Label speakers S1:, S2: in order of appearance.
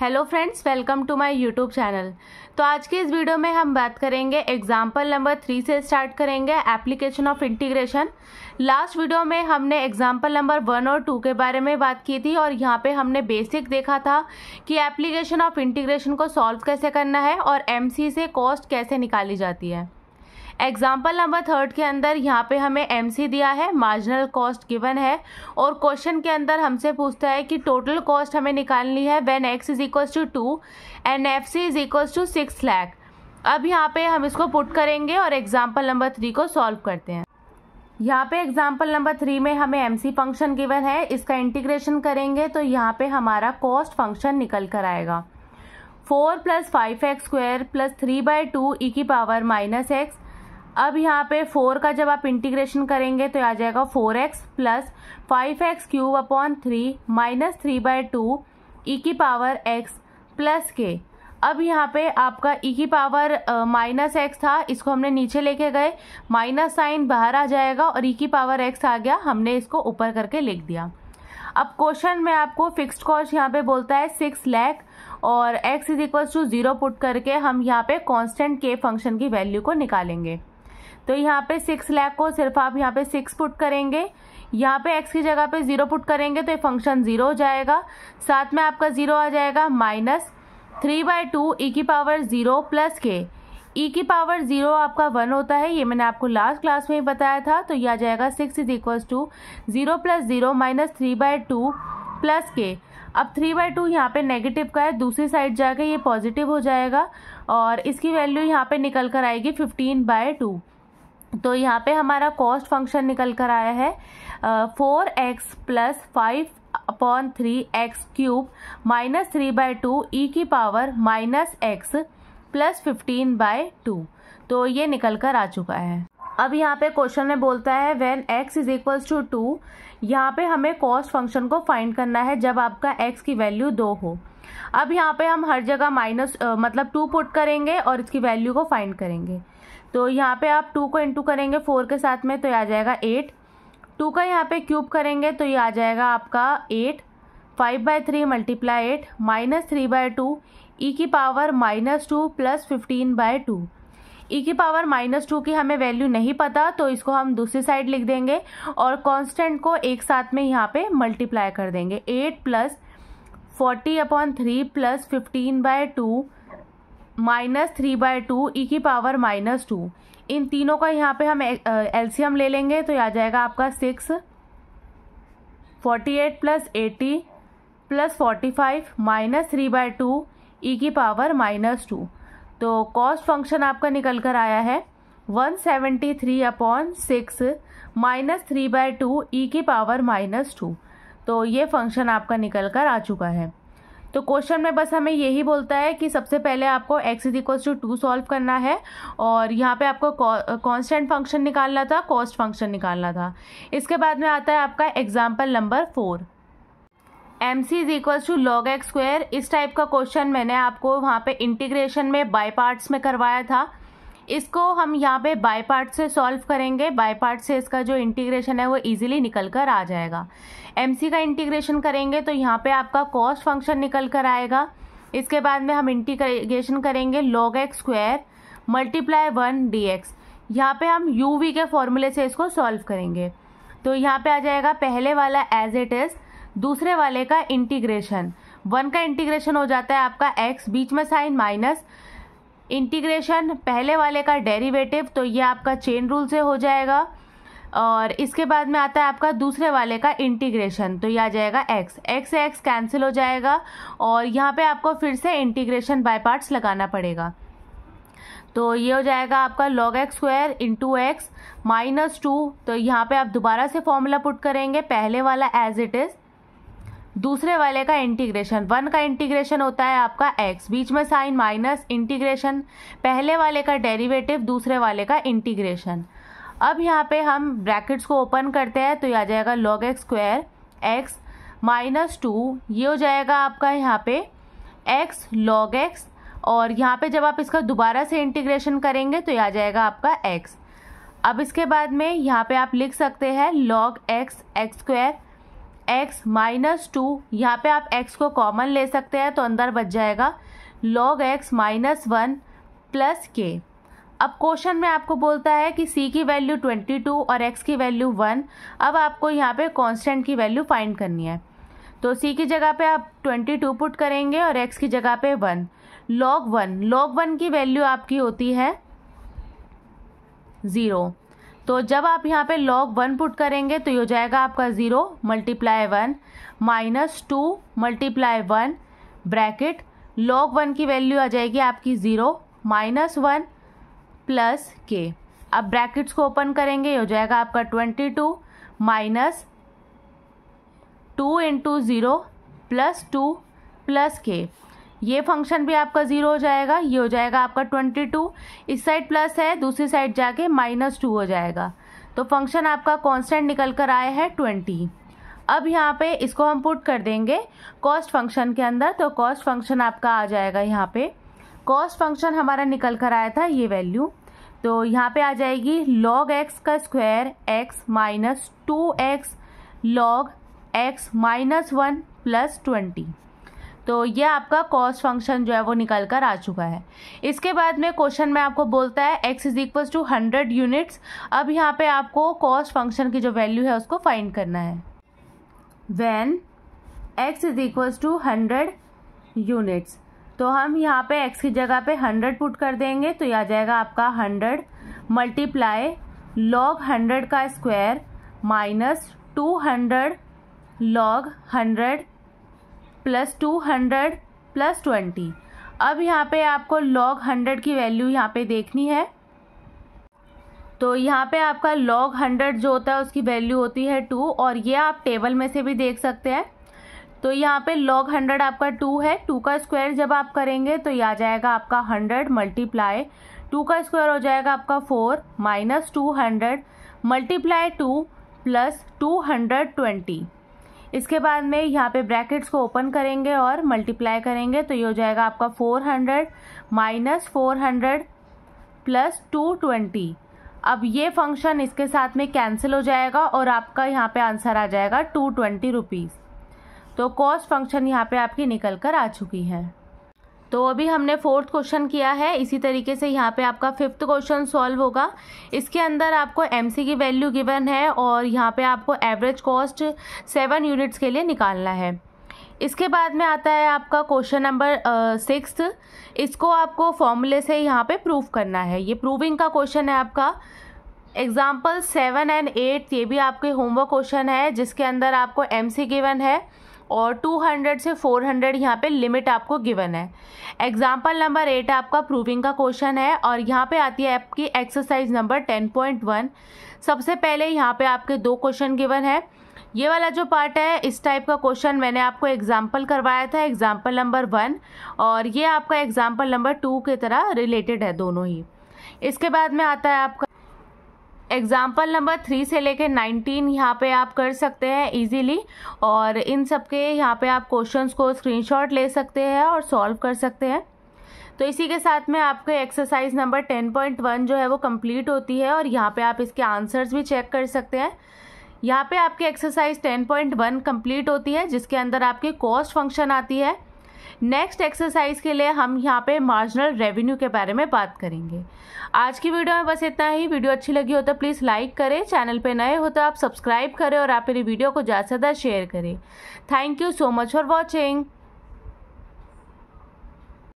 S1: hello friends welcome to my YouTube channel तो आज के इस वीडियो में हम बात करेंगे एग्जाम्पल नंबर थ्री से स्टार्ट करेंगे application of integration last video में हमने एग्जाम्पल नंबर वन और टू के बारे में बात की थी और यहाँ पे हमने बेसिक देखा था कि एप्लीकेशन ऑफ इंटीग्रेशन को सॉल्व कैसे करना है और एम से कॉस्ट कैसे निकाली जाती है एग्जाम्पल नंबर थर्ड के अंदर यहाँ पे हमें एम दिया है मार्जिनल कॉस्ट गिवन है और क्वेश्चन के अंदर हमसे पूछता है कि टोटल कॉस्ट हमें निकालनी है when x is equal to two and f c is equal to six lakh अब यहाँ पे हम इसको पुट करेंगे और एग्जाम्पल नंबर थ्री को सॉल्व करते हैं यहाँ पे एग्जाम्पल नंबर थ्री में हमें सी फंक्शन गिवन है इसका इंटीग्रेशन करेंगे तो यहाँ पे हमारा कॉस्ट फंक्शन निकल कर आएगा four plus five x square plus three by two e की पावर माइनस एक्स अब यहाँ पे फोर का जब आप इंटीग्रेशन करेंगे तो आ जाएगा four x plus five x cube upon three minus three by two e की पावर एक्स प्लस के अब यहाँ पे आपका ई e की पावर माइनस एक्स था इसको हमने नीचे लेके गए माइनस साइन बाहर आ जाएगा और ई e की पावर एक्स आ गया हमने इसको ऊपर करके लिख दिया अब क्वेश्चन में आपको फिक्स्ड कॉस्ट यहाँ पे बोलता है सिक्स लैख और x is equals to zero put करके हम यहाँ पे कांस्टेंट के फंक्शन की वैल्यू को निकालेंगे तो यहाँ पे सिक्स लैक को सिर्फ आप यहाँ पे सिक्स पुट करेंगे यहाँ पे एक्स की जगह पे जीरो पुट करेंगे तो ये फंक्शन जीरो हो जाएगा साथ में आपका जीरो आ जाएगा minus three by two e की पावर जीरो प्लस के ई की पावर जीरो आपका वन होता है ये मैंने आपको लास्ट क्लास में ही बताया था तो ये आ जाएगा six is equals to zero plus zero minus three by two plus k अब थ्री बाय टू यहाँ पे नेगेटिव का है दूसरी साइड जाके ये पॉजिटिव हो जाएगा और इसकी वैल्यू यहाँ पे निकल कर आएगी फिफ्टीन बाय टू तो यहाँ पे हमारा कॉस्ट फंक्शन निकल कर आया है four x plus five upon three x cube minus three by two e की power minus x plus fifteen by two तो ये निकल कर आ चुका है अब यहाँ पे क्वेश्चन में बोलता है when x is equals to two यहाँ पे हमें कॉस्ट फंक्शन को फाइंड करना है जब आपका एक्स की वैल्यू दो हो अब यहाँ पे हम हर जगह माइनस मतलब टू पुट करेंगे और इसकी वैल्यू को फाइंड करेंगे तो यहाँ पे आप टू को इंटू करेंगे फोर के साथ में तो ये आ जाएगा एट टू का यहाँ पे क्यूब करेंगे तो ये आ जाएगा आपका eight five by three multiply eight minus three by two e की power minus two plus fifteen by two e की पावर माइनस टू की हमें वैल्यू नहीं पता तो इसको हम दूसरी साइड लिख देंगे और कांस्टेंट को एक साथ में यहाँ पे मल्टीप्लाई कर देंगे eight plus forty upon three plus fifteen by two minus three by two e e की पावर माइनस टू इन तीनों का यहाँ पे हम एलसीएम ले लेंगे तो आ जाएगा आपका six forty eight plus eighty plus forty five minus three by two e e की पावर माइनस टू तो कॉस्ट फंक्शन आपका निकल कर आया है one seventy three upon six minus three by two e e की पावर माइनस टू तो ये फंक्शन आपका निकल कर आ चुका है तो क्वेश्चन में बस हमें यही बोलता है कि सबसे पहले आपको x is equals to two solve करना है और यहाँ पे आपको कॉन्स्टेंट फंक्शन निकालना था कॉस्ट फंक्शन निकालना था इसके बाद में आता है आपका example number four m c is equals to log x square इस टाइप का क्वेश्चन मैंने आपको वहाँ पे इंटीग्रेशन में बाई पार्ट्स में करवाया था इसको हम यहाँ पे बाय पार्ट से सॉल्व करेंगे बाय पार्ट से इसका जो इंटीग्रेशन है वो इजीली निकल कर आ जाएगा सी का इंटीग्रेशन करेंगे तो यहाँ पे आपका कॉस्ट फंक्शन निकल कर आएगा इसके बाद में हम इंटीग्रेशन करेंगे log x square multiply one d x यहाँ पर हम यू वी के फॉर्मूले से इसको सॉल्व करेंगे तो यहाँ पर आ जाएगा पहले वाला एज इट इज़ दूसरे वाले का इंटीग्रेशन वन का इंटीग्रेशन हो जाता है आपका एक्स बीच में साइन माइनस इंटीग्रेशन पहले वाले का डेरिवेटिव तो ये आपका चेन रूल से हो जाएगा और इसके बाद में आता है आपका दूसरे वाले का इंटीग्रेशन तो ये आ जाएगा एक्स एक्स से एक्स कैंसिल हो जाएगा और यहाँ पे आपको फिर से इंटीग्रेशन बाय पार्ट्स लगाना पड़ेगा तो ये हो जाएगा आपका log x square into x minus two तो यहाँ पे आप दोबारा से फॉर्मूला पुट करेंगे पहले वाला एज इट इज़ दूसरे वाले का इंटीग्रेशन वन का इंटीग्रेशन होता है आपका एक्स बीच में साइन माइनस इंटीग्रेशन पहले वाले का डेरिवेटिव दूसरे वाले का इंटीग्रेशन अब यहाँ पे हम ब्रैकेट्स को ओपन करते हैं तो ये आ जाएगा log x square x minus two ये हो जाएगा आपका यहाँ पे एक्स लॉग एक्स और यहाँ पे जब आप इसका दोबारा से इंटीग्रेशन करेंगे तो ये आ जाएगा आपका एक्स अब इसके बाद में यहाँ पे आप लिख सकते हैं log x x square x minus two यहाँ पर आप एक्स को कॉमन ले सकते हैं तो अंदर बच जाएगा log x minus one plus k अब क्वेश्चन में आपको बोलता है कि सी की वैल्यू ट्वेंटी टू और एक्स की वैल्यू वन अब आपको यहाँ पे कांस्टेंट की वैल्यू फाइंड करनी है तो सी की जगह पे आप ट्वेंटी टू पुट करेंगे और एक्स की जगह पे one log one log one की वैल्यू आपकी होती है ज़ीरो तो जब आप यहाँ पे लॉग वन पुट करेंगे तो ये हो जाएगा आपका zero multiply one minus two multiply one bracket log one की वैल्यू आ जाएगी आपकी zero minus one plus k अब ब्रैकेट्स को ओपन करेंगे ये हो जाएगा आपका twenty two minus two into zero plus two plus k ये फंक्शन भी आपका ज़ीरो हो जाएगा ये हो जाएगा आपका ट्वेंटी टू इस साइड प्लस है दूसरी साइड जाके माइनस टू हो जाएगा तो फंक्शन आपका कांस्टेंट निकल कर आया है ट्वेंटी अब यहाँ पे इसको हम पुट कर देंगे कॉस्ट फंक्शन के अंदर तो कॉस्ट फंक्शन आपका आ जाएगा यहाँ पे कॉस्ट फंक्शन हमारा निकल कर आया था ये वैल्यू तो यहाँ पे आ जाएगी लॉग एक्स का square x minus two x log x minus one plus twenty तो ये आपका कॉस्ट फंक्शन जो है वो निकल कर आ चुका है इसके बाद में क्वेश्चन में आपको बोलता है x is equal to hundred units अब यहाँ पे आपको कॉस्ट फंक्शन की जो वैल्यू है उसको फाइंड करना है when x is equal to hundred units तो हम यहाँ पे एक्स की जगह पे हंड्रेड पुट कर देंगे तो यह आ जाएगा आपका हंड्रेड मल्टीप्लाई लॉग हंड्रेड का square minus two hundred log hundred plus two hundred plus twenty अब यहाँ पे आपको लॉग हंड्रेड की वैल्यू यहाँ पे देखनी है तो यहाँ पे आपका लॉग हंड्रेड जो होता है उसकी वैल्यू होती है टू और ये आप टेबल में से भी देख सकते हैं तो यहाँ पे लॉग हंड्रेड आपका टू है टू का स्क्वायर जब आप करेंगे तो ये आ जाएगा आपका हंड्रेड मल्टीप्लाई टू का स्क्वायर हो जाएगा आपका four minus two hundred multiply two plus two hundred twenty इसके बाद में यहाँ पे ब्रैकेट्स को ओपन करेंगे और मल्टीप्लाई करेंगे तो ये हो जाएगा आपका four hundred minus four hundred plus two twenty अब ये फंक्शन इसके साथ में कैंसिल हो जाएगा और आपका यहाँ पे आंसर आ जाएगा टू ट्वेंटी रुपीज़ तो कॉस्ट फंक्शन यहाँ पे आपकी निकल कर आ चुकी है तो अभी हमने फोर्थ क्वेश्चन किया है इसी तरीके से यहाँ पे आपका फिफ्थ क्वेश्चन सॉल्व होगा इसके अंदर आपको सी की वैल्यू गिवन है और यहाँ पे आपको एवरेज कॉस्ट सेवन यूनिट्स के लिए निकालना है इसके बाद में आता है आपका क्वेश्चन नंबर सिक्स इसको आपको फॉर्मूले से यहाँ पे प्रूव करना है ये प्रूविंग का क्वेश्चन है आपका एग्जाम्पल सेवन एंड एट ये भी आपके होमवर्क क्वेश्चन है जिसके अंदर आपको एम गिवन है और 200 से 400 यहाँ पर लिमिट आपको गिवन है एग्जाम्पल नंबर एट आपका प्रूविंग का क्वेश्चन है और यहाँ पे आती है आपकी एक्सरसाइज नंबर 10.1 सबसे पहले यहाँ पे आपके दो क्वेश्चन गिवन है ये वाला जो पार्ट है इस टाइप का क्वेश्चन मैंने आपको एग्जाम्पल करवाया था एग्जाम्पल नंबर वन और ये आपका एग्जाम्पल नंबर टू के तरह रिलेटेड है दोनों ही इसके बाद में आता है आपका एग्जाम्पल नंबर थ्री से लेकर नाइनटीन यहाँ पे आप कर सकते हैं इजीली और इन सब के यहाँ पे आप क्वेश्चंस को स्क्रीनशॉट ले सकते हैं और सॉल्व कर सकते हैं तो इसी के साथ में आपके exercise number ten point one जो है वो कंप्लीट होती है और यहाँ पे आप इसके आंसर्स भी चेक कर सकते हैं यहाँ पे आपकी exercise ten point one complete होती है जिसके अंदर आपकी कॉस्ट फंक्शन आती है नेक्स्ट एक्सरसाइज के लिए हम यहाँ पे मार्जिनल रेवेन्यू के बारे में बात करेंगे आज की वीडियो में बस इतना ही वीडियो अच्छी लगी हो तो प्लीज़ लाइक करें चैनल पे नए हो तो आप सब्सक्राइब करें और आप मेरी वीडियो को ज़्यादा से ज़्यादा शेयर करें thank you so much for watching